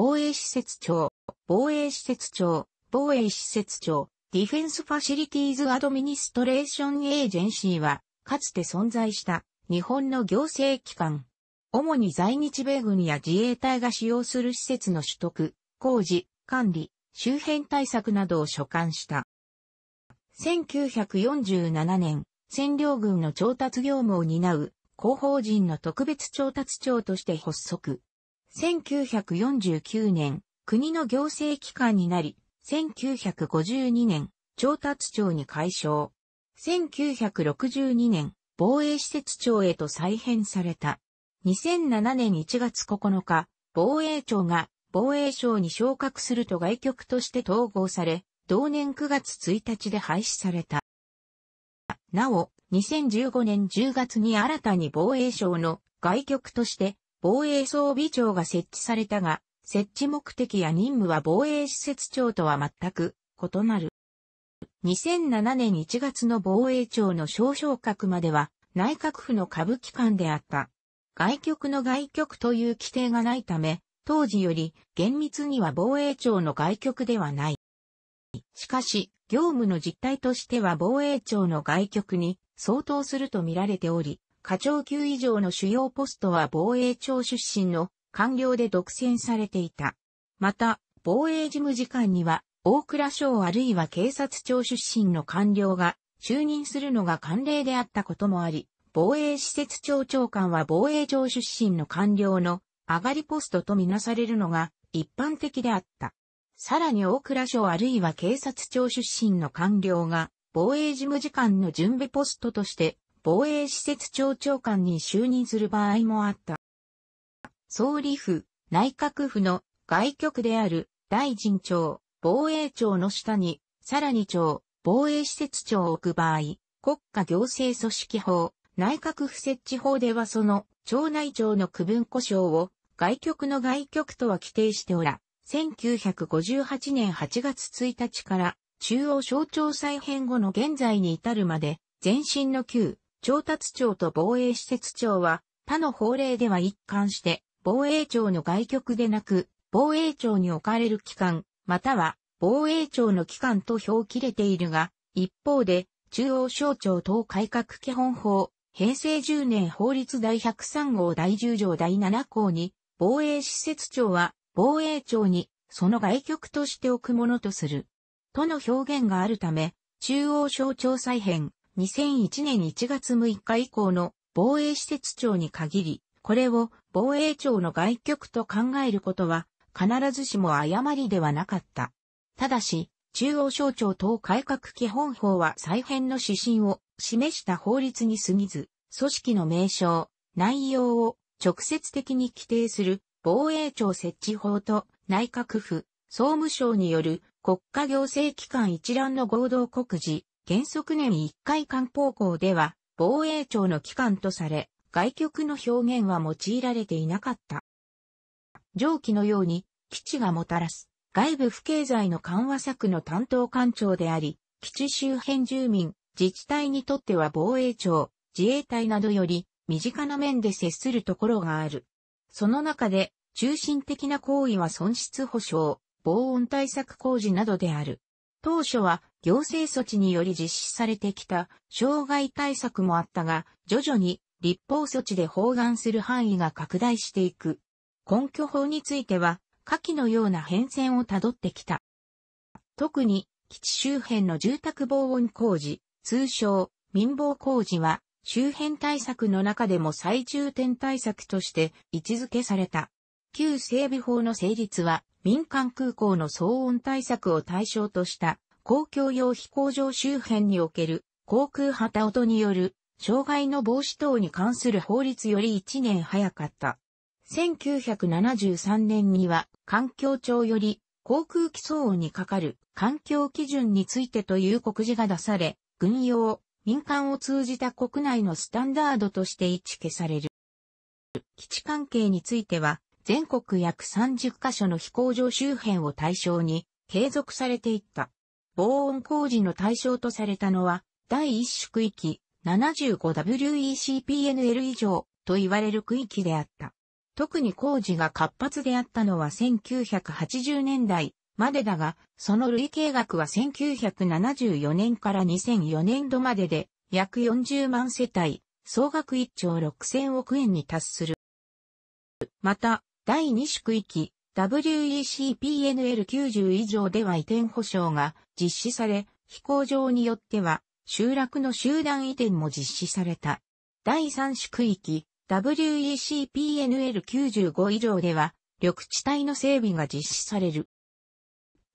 防衛施設庁、防衛施設庁、防衛施設庁、ディフェンスファシリティーズアドミニストレーションエージェンシーは、かつて存在した日本の行政機関。主に在日米軍や自衛隊が使用する施設の取得、工事、管理、周辺対策などを所管した。1947年、占領軍の調達業務を担う広報人の特別調達庁として発足。1949年、国の行政機関になり、1952年、調達庁に改消。1962年、防衛施設庁へと再編された。2007年1月9日、防衛庁が防衛省に昇格すると外局として統合され、同年9月1日で廃止された。なお、2015年10月に新たに防衛省の外局として防衛装備庁が設置されたが、設置目的や任務は防衛施設庁とは全く異なる。2007年1月の防衛庁の少昇格までは内閣府の下部機関であった。外局の外局という規定がないため、当時より厳密には防衛庁の外局ではない。しかし、業務の実態としては防衛庁の外局に相当すると見られており、課長級以上の主要ポストは防衛庁出身の官僚で独占されていた。また、防衛事務次官には、大蔵省あるいは警察庁出身の官僚が就任するのが慣例であったこともあり、防衛施設庁長官は防衛庁出身の官僚の上がりポストとみなされるのが一般的であった。さらに大蔵省あるいは警察庁出身の官僚が防衛事務次官の準備ポストとして防衛施設庁長官に就任する場合もあった。総理府、内閣府の外局である大臣庁、防衛庁の下に、さらに庁、防衛施設庁を置く場合、国家行政組織法、内閣府設置法ではその町内庁の区分故障を外局の外局とは規定しておら、1958年8月1日から中央省庁再編後の現在に至るまで、前身の旧調達庁と防衛施設庁は、他の法令では一貫して、防衛庁の外局でなく、防衛庁に置かれる機関、または防衛庁の機関と表記れているが、一方で、中央省庁等改革基本法、平成10年法律第103号第10条第7項に、防衛施設庁は防衛庁にその外局としておくものとする。との表現があるため、中央省庁再編、2001年1月6日以降の防衛施設庁に限り、これを防衛庁の外局と考えることは必ずしも誤りではなかった。ただし、中央省庁等改革基本法は再編の指針を示した法律に過ぎず、組織の名称、内容を直接的に規定する防衛庁設置法と内閣府、総務省による国家行政機関一覧の合同告示、原則年1回官報校では防衛庁の機関とされ、外局の表現は用いられていなかった。上記のように、基地がもたらす外部不経済の緩和策の担当官庁であり、基地周辺住民、自治体にとっては防衛庁、自衛隊などより身近な面で接するところがある。その中で、中心的な行為は損失保障、防音対策工事などである。当初は行政措置により実施されてきた障害対策もあったが、徐々に立法措置で包含する範囲が拡大していく。根拠法については、下記のような変遷をたどってきた。特に、基地周辺の住宅防音工事、通称、民防工事は、周辺対策の中でも最重点対策として位置づけされた。旧整備法の成立は、民間空港の騒音対策を対象とした公共用飛行場周辺における航空旗音による障害の防止等に関する法律より1年早かった。1973年には環境庁より航空機騒音にかかる環境基準についてという告示が出され、軍用、民間を通じた国内のスタンダードとして位置消される。基地関係については、全国約30カ所の飛行場周辺を対象に継続されていった。防音工事の対象とされたのは、第一種区域 75WECPNL 以上と言われる区域であった。特に工事が活発であったのは1980年代までだが、その累計額は1974年から2004年度までで約40万世帯、総額1兆6000億円に達する。また、第2種区域 WECPNL90 以上では移転保証が実施され、飛行場によっては集落の集団移転も実施された。第3種区域 WECPNL95 以上では緑地帯の整備が実施される。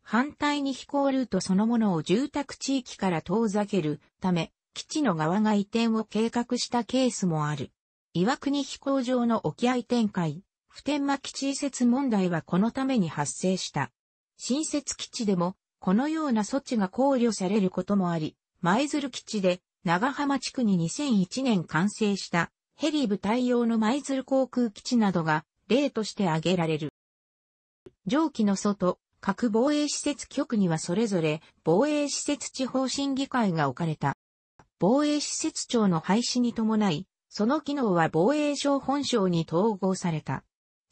反対に飛行ルートそのものを住宅地域から遠ざけるため、基地の側が移転を計画したケースもある。岩国飛行場の沖合展開、普天間基地移設問題はこのために発生した。新設基地でも、このような措置が考慮されることもあり、舞鶴基地で長浜地区に2001年完成したヘリ部対応の舞鶴航空基地などが例として挙げられる。上記の外、各防衛施設局にはそれぞれ防衛施設地方審議会が置かれた。防衛施設庁の廃止に伴い、その機能は防衛省本省に統合された。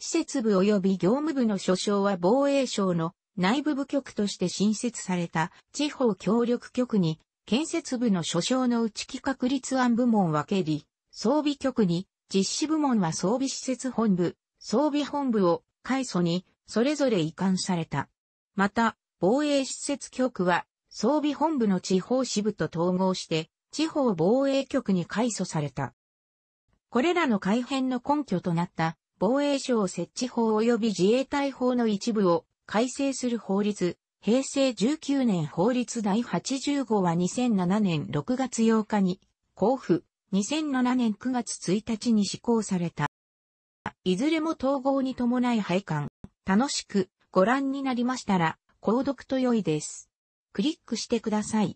施設部及び業務部の所掌は防衛省の内部部局として新設された地方協力局に、建設部の所掌の内企画立案部門を分けり、装備局に、実施部門は装備施設本部、装備本部を改組に、それぞれ移管された。また、防衛施設局は、装備本部の地方支部と統合して、地方防衛局に改組された。これらの改編の根拠となった防衛省設置法及び自衛隊法の一部を改正する法律、平成19年法律第80号は2007年6月8日に交付、2007年9月1日に施行された。いずれも統合に伴い配管。楽しくご覧になりましたら、購読と良いです。クリックしてください。